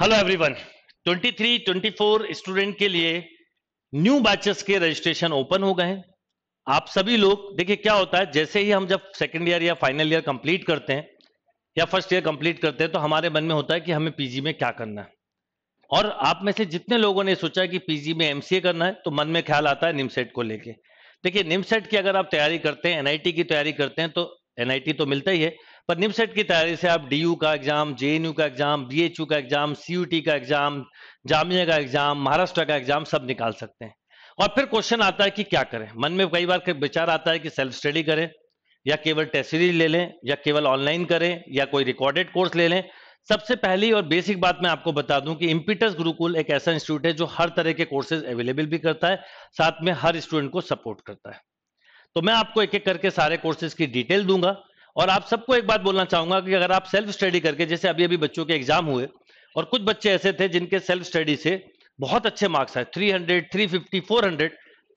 hello everyone 23 24 student के लिए new batches के रजिस्ट्रेशन ओपन हो गए हैं आप सभी लोग देखिए क्या होता है जैसे ही हम जब सेकेंड ईयर या फाइनल ईयर कंप्लीट करते हैं या फर्स्ट ईयर कंप्लीट करते हैं तो हमारे मन में होता है कि हमें पीजी में क्या करना है और आप में से जितने लोगों ने सोचा कि पीजी में एमसीए करना है तो मन में ख्याल आता है निमसेट e को लेके देखिए निमसेट e की अगर आप तैयारी करते हैं एनआईटी की तैयारी करते हैं तो एनआईटी तो मिलता ही है पर निमसेट की तैयारी से आप डी का एग्जाम जे का एग्जाम बी का एग्जाम सी का एग्जाम जामिया का एग्जाम महाराष्ट्र का एग्जाम सब निकाल सकते हैं और फिर क्वेश्चन आता है कि क्या करें मन में कई बार विचार आता है कि सेल्फ स्टडी करें या केवल टेस्ट सीरीज ले लें या केवल ऑनलाइन करें या कोई रिकॉर्डेड कोर्स ले लें सबसे पहली और बेसिक बात मैं आपको बता दूं कि इम्पीटस गुरुकुल एक ऐसा इंस्टीट्यूट है जो हर तरह के कोर्सेज अवेलेबल भी करता है साथ में हर स्टूडेंट को सपोर्ट करता है तो मैं आपको एक एक करके सारे कोर्सेज की डिटेल दूंगा और आप सबको एक बात बोलना चाहूंगा कि अगर आप सेल्फ स्टडी करके जैसे अभी अभी बच्चों के एग्जाम हुए और कुछ बच्चे ऐसे थे जिनके सेल्फ स्टडी से बहुत अच्छे मार्क्स आए 300, 350, 400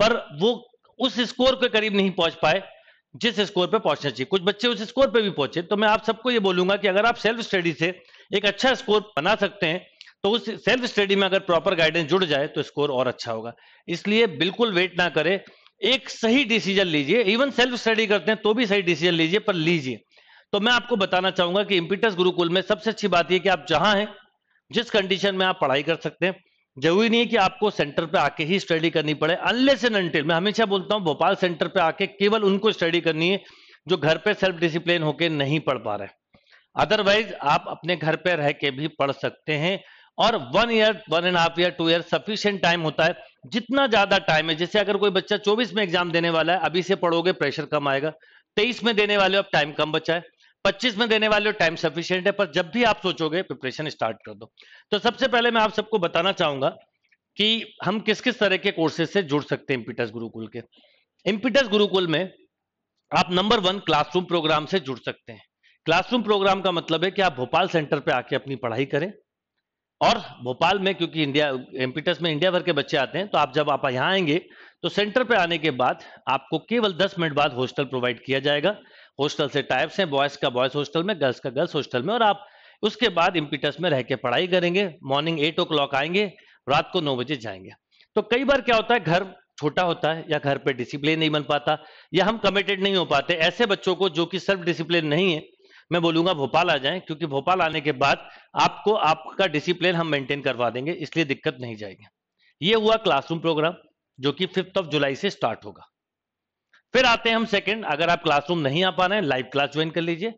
पर वो उस स्कोर के करीब नहीं पहुंच पाए जिस स्कोर पे पहुंचना चाहिए कुछ बच्चे उस स्कोर पे भी पहुंचे तो मैं आप सबको ये बोलूंगा कि अगर आप सेल्फ स्टडी से एक अच्छा स्कोर बना सकते हैं तो उस सेल्फ स्टडी में अगर प्रॉपर गाइडेंस जुड़ जाए तो स्कोर और अच्छा होगा इसलिए बिल्कुल वेट ना करें एक सही डिसीजन लीजिए इवन सेल्फ स्टडी करते हैं तो भी सही डिसीजन लीजिए पर लीजिए तो मैं आपको बताना चाहूंगा कि इम्पिटस गुरुकुल में सबसे अच्छी बात यह कि आप जहां हैं जिस कंडीशन में आप पढ़ाई कर सकते हैं जरूरी नहीं है कि आपको सेंटर पे आके ही स्टडी करनी पड़े अनलेस एंड अनटिल मैं हमेशा बोलता हूं भोपाल सेंटर पे आके केवल उनको स्टडी करनी है जो घर पे सेल्फ डिसिप्लिन होके नहीं पढ़ पा रहे अदरवाइज आप अपने घर पे रह के भी पढ़ सकते हैं और one year one and half year two year sufficient time होता है जितना ज्यादा टाइम है जैसे अगर कोई बच्चा 24 में एग्जाम देने वाला है अभी से पढ़ोगे प्रेशर कम आएगा 23 में देने वाले हो अब टाइम कम बचा है 25 में देने वाले हो टाइम सफिशियंट है पर जब भी आप सोचोगे प्रिपरेशन स्टार्ट कर दो तो सबसे पहले मैं आप सबको बताना चाहूंगा कि हम किस किस तरह के कोर्सेज से जुड़ सकते हैं इम्पीटस गुरुकुल के इम्पीटस गुरुकुल में आप नंबर वन क्लासरूम प्रोग्राम से जुड़ सकते हैं क्लासरूम प्रोग्राम का मतलब है कि आप भोपाल सेंटर पर आके अपनी पढ़ाई करें और भोपाल में क्योंकि इंडिया एमपीटस में इंडिया भर के बच्चे आते हैं तो आप जब आप यहाँ आएंगे तो सेंटर पर आने के बाद आपको केवल 10 मिनट बाद हॉस्टल प्रोवाइड किया जाएगा हॉस्टल से टाइप्स हैं बॉयज का बॉयज हॉस्टल में गर्ल्स का गर्ल्स हॉस्टल में और आप उसके बाद एमपीटस में रह के पढ़ाई करेंगे मॉर्निंग एट ओ आएंगे रात को नौ बजे जाएंगे तो कई बार क्या होता है घर छोटा होता है या घर पर डिसिप्लिन नहीं बन पाता या हम कमिटेड नहीं हो पाते ऐसे बच्चों को जो कि सेल्फ डिसिप्लिन नहीं है मैं बोलूंगा भोपाल आ जाए क्योंकि भोपाल आने के बाद आपको आपका डिसिप्लिन हम मेंटेन करवा देंगे इसलिए दिक्कत नहीं जाएगी ये हुआ क्लासरूम प्रोग्राम जो कि फिफ्थ ऑफ जुलाई से स्टार्ट होगा फिर आते हैं हम सेकेंड अगर आप क्लासरूम नहीं आ पा रहे हैं लाइव क्लास ज्वाइन कर लीजिए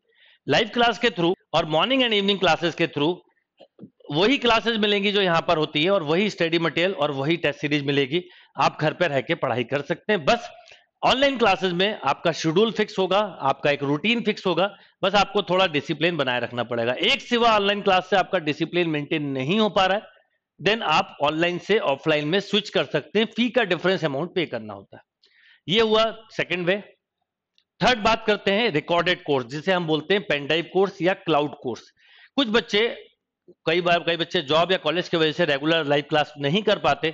लाइव क्लास के थ्रू और मॉर्निंग एंड इवनिंग क्लासेस के थ्रू वही क्लासेस मिलेंगी जो यहां पर होती है और वही स्टडी मटेरियल और वही टेस्ट सीरीज मिलेगी आप घर पर रह के पढ़ाई कर सकते हैं बस ऑनलाइन क्लासेस में आपका शेड्यूल फिक्स होगा आपका एक रूटीन फिक्स होगा बस आपको थोड़ा डिसिप्लिन बनाए रखना पड़ेगा एक सिवा ऑनलाइन क्लास से आपका डिसिप्लिन मेंटेन नहीं हो पा रहा है देन आप ऑनलाइन से ऑफलाइन में स्विच कर सकते हैं फी का डिफरेंस अमाउंट पे करना होता है ये हुआ सेकेंड वे थर्ड बात करते हैं रिकॉर्डेड कोर्स जिसे हम बोलते हैं पेनड्राइव कोर्स या क्लाउड कोर्स कुछ बच्चे कई बार कई बच्चे जॉब या कॉलेज की वजह से रेगुलर लाइव क्लास नहीं कर पाते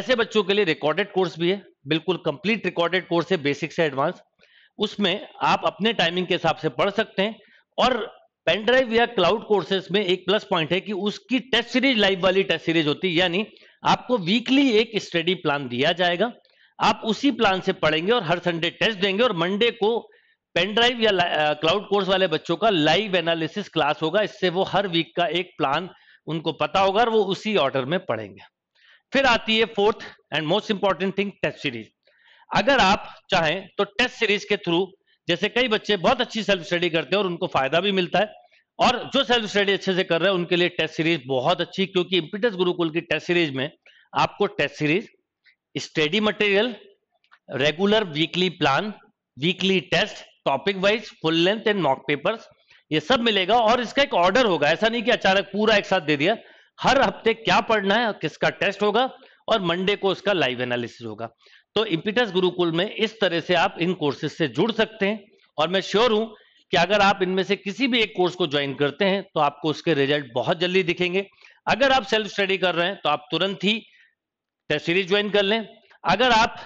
ऐसे बच्चों के लिए रिकॉर्डेड कोर्स भी है बिल्कुल कंप्लीट रिकॉर्डेड कोर्स है बेसिक से एडवांस उसमें आप अपने टाइमिंग के हिसाब से पढ़ सकते हैं और पेन ड्राइव या क्लाउड कोर्सेज में एक प्लस पॉइंट है कि उसकी टेस्ट सीरीज लाइव वाली टेस्ट सीरीज होती है यानी आपको वीकली एक स्टडी प्लान दिया जाएगा आप उसी प्लान से पढ़ेंगे और हर संडे टेस्ट देंगे और मंडे को पेन ड्राइव या क्लाउड कोर्स वाले बच्चों का लाइव एनालिसिस क्लास होगा इससे वो हर वीक का एक प्लान उनको पता होगा और वो उसी ऑर्डर में पढ़ेंगे फिर आती है fourth and most important thing test series अगर आप चाहें तो टेस्ट सीरीज के थ्रू जैसे कई बच्चे बहुत अच्छी सेल्फ स्टडी करते हैं और उनको फायदा भी मिलता है और जो सेल्फ स्टडी अच्छे से कर रहे हैं उनके लिए टेस्ट सीरीज बहुत अच्छी क्योंकि इम्पिटस गुरुकुल की टेस्ट सीरीज में आपको test series study material regular weekly plan weekly test topic wise full length and mock papers ये सब मिलेगा और इसका एक ऑर्डर होगा ऐसा नहीं कि अचानक पूरा एक साथ दे दिया हर हफ्ते क्या पढ़ना है किसका टेस्ट होगा और मंडे को उसका लाइव एनालिसिस होगा तो इम्पिटस गुरुकुल में इस तरह से आप इन कोर्सेज से जुड़ सकते हैं और मैं श्योर हूं कि अगर आप इनमें से किसी भी एक कोर्स को ज्वाइन करते हैं तो आपको उसके रिजल्ट बहुत जल्दी दिखेंगे अगर आप सेल्फ स्टडी कर रहे हैं तो आप तुरंत ही टेस्ट सीरीज ज्वाइन कर लें अगर आप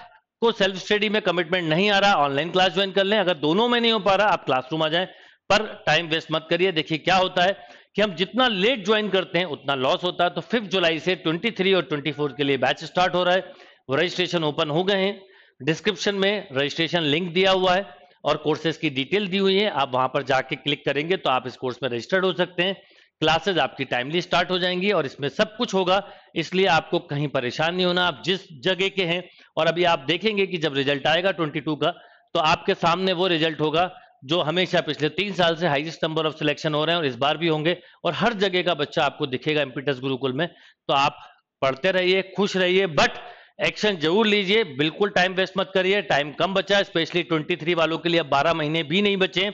को सेल्फ स्टडी में कमिटमेंट नहीं आ रहा ऑनलाइन क्लास ज्वाइन कर लें अगर दोनों में नहीं हो पा रहा आप क्लासरूम आ जाएं पर टाइम वेस्ट मत करिए देखिए क्या होता है कि हम जितना लेट ज्वाइन करते हैं उतना लॉस होता है तो फिफ्थ जुलाई से 23 और 24 के लिए बैच स्टार्ट हो रहा है वो रजिस्ट्रेशन ओपन हो गए हैं डिस्क्रिप्शन में रजिस्ट्रेशन लिंक दिया हुआ है और कोर्सेज की डिटेल दी हुई है आप वहां पर जाके क्लिक करेंगे तो आप इस कोर्स में रजिस्टर्ड हो सकते हैं क्लासेज आपकी टाइमली स्टार्ट हो जाएंगी और इसमें सब कुछ होगा इसलिए आपको कहीं परेशान नहीं होना आप जिस जगह के हैं और अभी आप देखेंगे कि जब रिजल्ट आएगा ट्वेंटी का तो आपके सामने वो रिजल्ट होगा जो हमेशा पिछले तीन साल से हाईएस्ट नंबर ऑफ सिलेक्शन हो रहे हैं और इस बार भी होंगे और हर जगह का बच्चा आपको दिखेगा एम्पिटस गुरुकुल में तो आप पढ़ते रहिए खुश रहिए बट एक्शन जरूर लीजिए बिल्कुल टाइम वेस्ट मत करिए टाइम कम बचा स्पेशली थ्री वालों के लिए अब बारह महीने भी नहीं बचे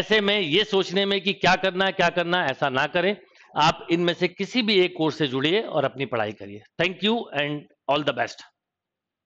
ऐसे में ये सोचने में कि क्या करना है क्या करना है ऐसा ना करें आप इनमें से किसी भी एक कोर्स से जुड़िए और अपनी पढ़ाई करिए thank you and all the best